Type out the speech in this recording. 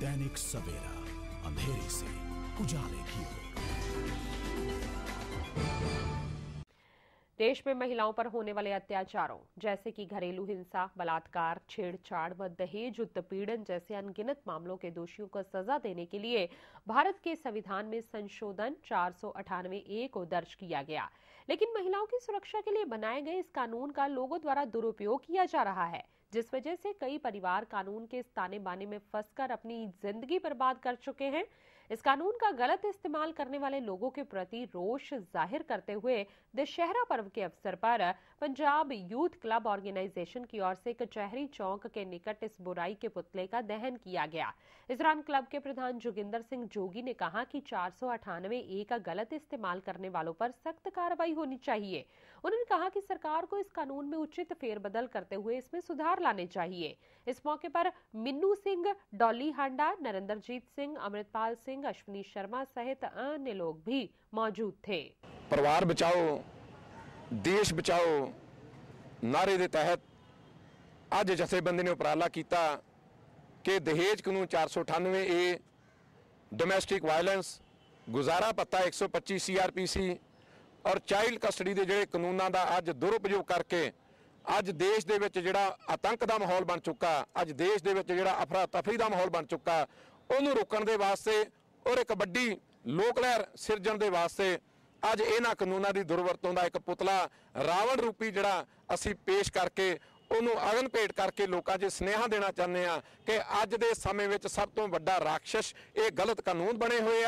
दैनिक सवेरा अंधेरे से उजाले की देश में महिलाओं पर होने वाले अत्याचारों जैसे कि घरेलू हिंसा बलात्कार छेड़छाड़ व दहेज उत्पीड़न जैसे अनगिनत मामलों के दोषियों को सजा देने के लिए भारत के संविधान में संशोधन चार सौ ए को दर्ज किया गया लेकिन महिलाओं की सुरक्षा के लिए बनाए गए इस कानून का लोगों द्वारा दुरुपयोग किया जा रहा है जिस वजह से कई परिवार कानून के ताने बाने में फंसकर अपनी जिंदगी बर्बाद कर चुके हैं इस कानून का गलत इस्तेमाल करने वाले लोगों के प्रति रोष जाहिर करते हुए दशहरा पर्व के अवसर पर पंजाब यूथ क्लब ऑर्गेनाइजेशन की ओर से कचहरी चौक के निकट इस बुराई के पुतले का दहन किया गया इस दौरान क्लब के प्रधान जोगिंदर सिंह जोगी ने कहा कि चार ए का गलत इस्तेमाल करने वालों पर सख्त कार्रवाई होनी चाहिए उन्होंने कहा कि सरकार को इस कानून में उचित फेरबदल करते हुए इसमें सुधार लाने चाहिए इस मौके पर मिन्नू सिंह डॉली हांडा नरेंद्रजीत सिंह अमृतपाल सिंह सिंह अश्विनी शर्मा सहित अन्य लोग भी मौजूद थे परिवार बचाओ देश बचाओ ਨਾਰੇ ਦੇ ਤਹਿਤ ਅੱਜ ਜਥੇਬੰਦੀ ਨੇ ਉਪਰਾਲਾ ਕੀਤਾ ਕਿ ਦਹੇਜ ਕਾਨੂੰਨ 498 ਏ ਡੋਮੈਸਟਿਕ ਵਾਇਲੈਂਸ ਗੁਜ਼ਾਰਾ ਪੱਤਾ 125 ਸੀਆਰਪੀਸੀ ਔਰ ਚਾਈਲਡ ਕਸਟਡੀ ਦੇ ਜਿਹੜੇ ਕਾਨੂੰਨਾਂ ਦਾ ਅੱਜ ਦੁਰਉਪਯੋਗ ਕਰਕੇ ਅੱਜ ਦੇਸ਼ ਦੇ ਵਿੱਚ ਜਿਹੜਾ ਆਤੰਕ ਦਾ ਮਾਹੌਲ ਬਣ ਚੁੱਕਾ ਅੱਜ ਦੇਸ਼ ਦੇ ਵਿੱਚ ਜਿਹੜਾ ਅਫਰਾ ਤਫਰੀ ਦਾ ਮਾਹੌਲ ਬਣ ਚੁੱਕਾ ਉਹਨੂੰ ਰੋਕਣ ਦੇ ਵਾਸਤੇ ਔਰ ਇੱਕ ਵੱਡੀ ਲੋਕ ਲਹਿਰ ਸਿਰਜਣ ਦੇ ਵਾਸਤੇ ਅੱਜ ਇਹਨਾਂ ਕਾਨੂੰਨਾਂ ਦੀ ਦੁਰਵਰਤੋਂ ਦਾ ਇੱਕ ਪੁਤਲਾ ਰਾਵਣ ਰੂਪੀ ਜਿਹੜਾ ਅਸੀਂ ਪੇਸ਼ ਕਰਕੇ ਉਹਨੂੰ ਅਗਨ ਭੇਟ ਕਰਕੇ ਲੋਕਾਂ 'ਚ ਸਨੇਹਾ ਦੇਣਾ ਚਾਹੁੰਦੇ ਆ ਕਿ ਅੱਜ ਦੇ ਸਮੇਂ ਵਿੱਚ ਸਭ ਤੋਂ ਵੱਡਾ ਰਾਖਸ਼ ਇਹ ਗਲਤ ਕਾਨੂੰਨ ਬਣੇ ਹੋਏ ਆ